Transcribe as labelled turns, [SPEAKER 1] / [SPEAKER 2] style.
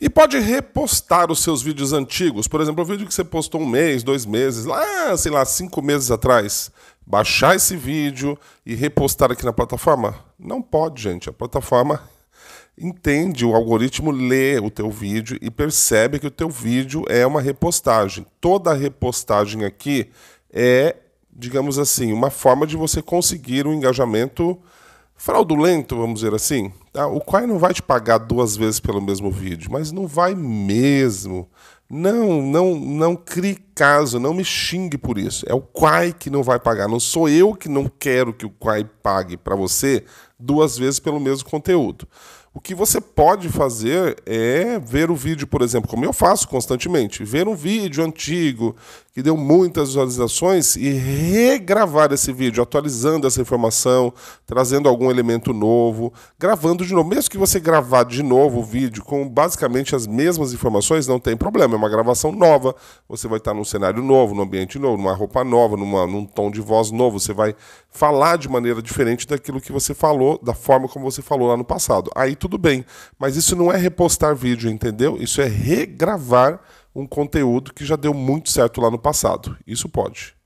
[SPEAKER 1] E pode repostar os seus vídeos antigos. Por exemplo, o vídeo que você postou um mês, dois meses, lá, sei lá, cinco meses atrás. Baixar esse vídeo e repostar aqui na plataforma? Não pode, gente. A plataforma entende, o algoritmo lê o teu vídeo e percebe que o teu vídeo é uma repostagem. Toda repostagem aqui é, digamos assim, uma forma de você conseguir um engajamento fraudulento, vamos dizer assim, tá? o Quai não vai te pagar duas vezes pelo mesmo vídeo, mas não vai mesmo. Não, não, não crie caso, não me xingue por isso. É o Quai que não vai pagar. Não sou eu que não quero que o Quai pague para você duas vezes pelo mesmo conteúdo. O que você pode fazer é ver o vídeo, por exemplo, como eu faço constantemente, ver um vídeo antigo que deu muitas visualizações e regravar esse vídeo, atualizando essa informação, trazendo algum elemento novo, gravando de novo. Mesmo que você gravar de novo o vídeo com basicamente as mesmas informações, não tem problema, é uma gravação nova. Você vai estar num cenário novo, num ambiente novo, numa roupa nova, numa, num tom de voz novo. Você vai falar de maneira diferente daquilo que você falou, da forma como você falou lá no passado. Aí tudo tudo bem. Mas isso não é repostar vídeo, entendeu? Isso é regravar um conteúdo que já deu muito certo lá no passado. Isso pode.